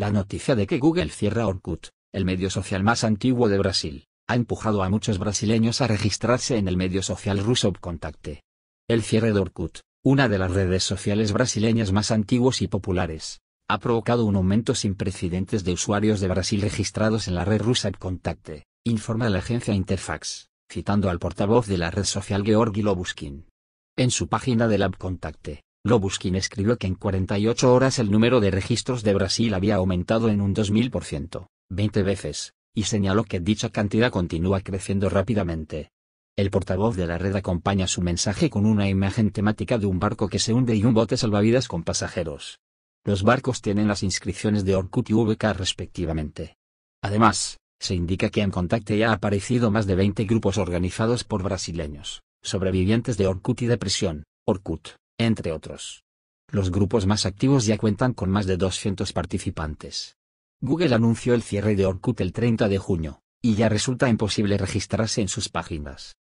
La noticia de que Google cierra Orkut, el medio social más antiguo de Brasil, ha empujado a muchos brasileños a registrarse en el medio social ruso Contacte. El cierre de Orkut, una de las redes sociales brasileñas más antiguas y populares, ha provocado un aumento sin precedentes de usuarios de Brasil registrados en la red rusa Contacte, informa la agencia Interfax, citando al portavoz de la red social Georgi Lobuskin. En su página del App Lobuskin escribió que en 48 horas el número de registros de Brasil había aumentado en un 2000%, 20 veces, y señaló que dicha cantidad continúa creciendo rápidamente. El portavoz de la red acompaña su mensaje con una imagen temática de un barco que se hunde y un bote salvavidas con pasajeros. Los barcos tienen las inscripciones de Orkut y VK respectivamente. Además, se indica que en contacto ya ha aparecido más de 20 grupos organizados por brasileños, sobrevivientes de Orkut y depresión, Orkut, entre otros. Los grupos más activos ya cuentan con más de 200 participantes. Google anunció el cierre de Orkut el 30 de junio, y ya resulta imposible registrarse en sus páginas.